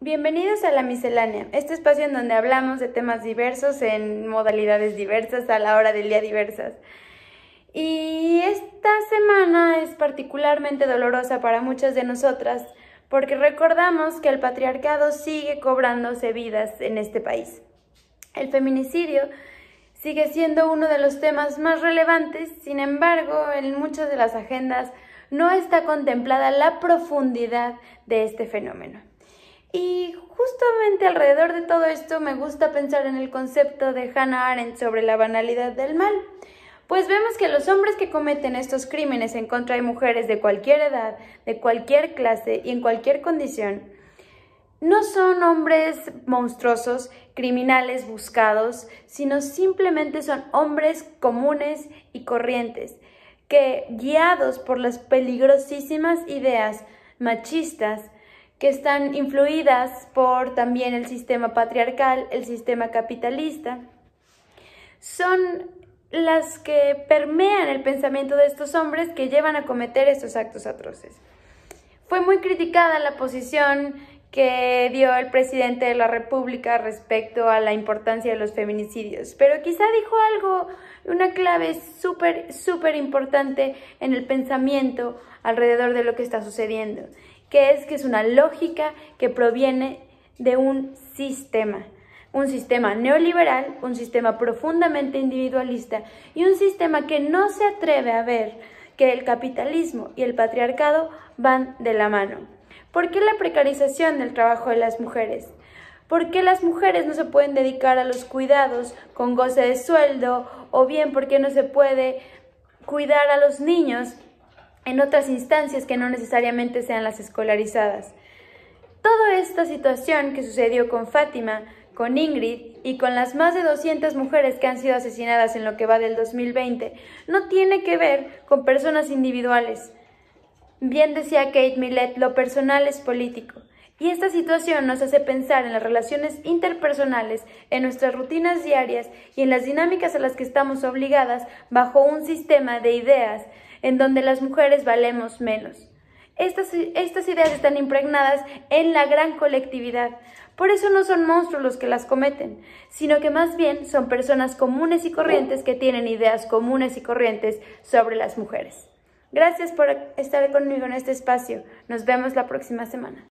Bienvenidos a la miscelánea, este espacio en donde hablamos de temas diversos en modalidades diversas a la hora del día diversas. Y esta semana es particularmente dolorosa para muchas de nosotras porque recordamos que el patriarcado sigue cobrándose vidas en este país. El feminicidio sigue siendo uno de los temas más relevantes, sin embargo, en muchas de las agendas no está contemplada la profundidad de este fenómeno. Y justamente alrededor de todo esto me gusta pensar en el concepto de Hannah Arendt sobre la banalidad del mal, pues vemos que los hombres que cometen estos crímenes en contra de mujeres de cualquier edad, de cualquier clase y en cualquier condición, no son hombres monstruosos, criminales buscados, sino simplemente son hombres comunes y corrientes, que guiados por las peligrosísimas ideas machistas, que están influidas por también el sistema patriarcal, el sistema capitalista, son las que permean el pensamiento de estos hombres que llevan a cometer estos actos atroces. Fue muy criticada la posición que dio el presidente de la República respecto a la importancia de los feminicidios. Pero quizá dijo algo, una clave súper, súper importante en el pensamiento alrededor de lo que está sucediendo, que es que es una lógica que proviene de un sistema. Un sistema neoliberal, un sistema profundamente individualista y un sistema que no se atreve a ver que el capitalismo y el patriarcado van de la mano. ¿Por qué la precarización del trabajo de las mujeres? ¿Por qué las mujeres no se pueden dedicar a los cuidados con goce de sueldo? ¿O bien por qué no se puede cuidar a los niños en otras instancias que no necesariamente sean las escolarizadas? Toda esta situación que sucedió con Fátima, con Ingrid y con las más de 200 mujeres que han sido asesinadas en lo que va del 2020 no tiene que ver con personas individuales, Bien decía Kate Millett, lo personal es político. Y esta situación nos hace pensar en las relaciones interpersonales, en nuestras rutinas diarias y en las dinámicas a las que estamos obligadas bajo un sistema de ideas en donde las mujeres valemos menos. Estas, ideas están impregnadas en la gran colectividad. Por eso no son monstruos los que las cometen, sino que más bien son personas comunes y corrientes que tienen ideas comunes y corrientes sobre las mujeres. Gracias por estar conmigo en este espacio. Nos vemos la próxima semana.